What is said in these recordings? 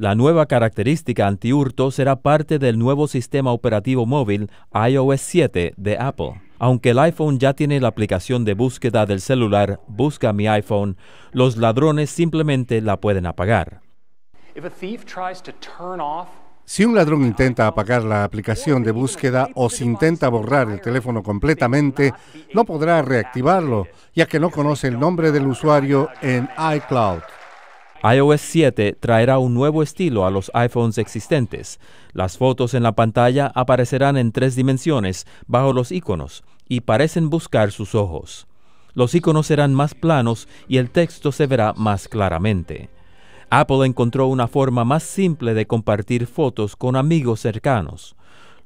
La nueva característica antihurto será parte del nuevo sistema operativo móvil iOS 7 de Apple. Aunque el iPhone ya tiene la aplicación de búsqueda del celular Busca mi iPhone, los ladrones simplemente la pueden apagar. Si un ladrón intenta apagar la aplicación de búsqueda o si intenta borrar el teléfono completamente, no podrá reactivarlo, ya que no conoce el nombre del usuario en iCloud iOS 7 traerá un nuevo estilo a los iPhones existentes. Las fotos en la pantalla aparecerán en tres dimensiones bajo los iconos y parecen buscar sus ojos. Los iconos serán más planos y el texto se verá más claramente. Apple encontró una forma más simple de compartir fotos con amigos cercanos.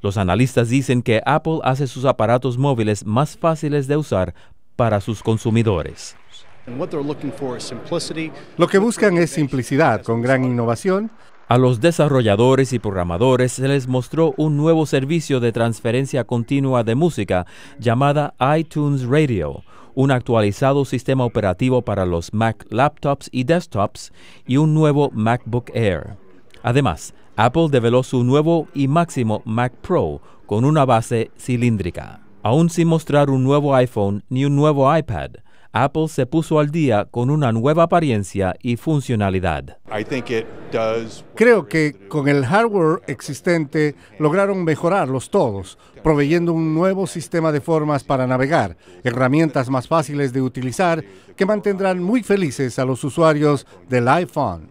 Los analistas dicen que Apple hace sus aparatos móviles más fáciles de usar para sus consumidores. Lo que buscan es simplicidad con gran innovación. A los desarrolladores y programadores se les mostró un nuevo servicio de transferencia continua de música llamada iTunes Radio, un actualizado sistema operativo para los Mac laptops y desktops y un nuevo MacBook Air. Además, Apple develó su nuevo y máximo Mac Pro con una base cilíndrica, aún sin mostrar un nuevo iPhone ni un nuevo iPad. Apple se puso al día con una nueva apariencia y funcionalidad. Creo que con el hardware existente lograron mejorarlos todos, proveyendo un nuevo sistema de formas para navegar, herramientas más fáciles de utilizar que mantendrán muy felices a los usuarios del iPhone.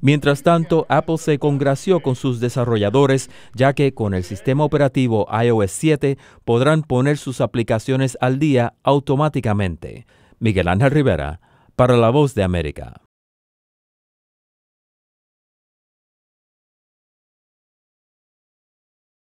Mientras tanto, Apple se congració con sus desarrolladores, ya que con el sistema operativo iOS 7 podrán poner sus aplicaciones al día automáticamente. Miguel Ángel Rivera, para La Voz de América.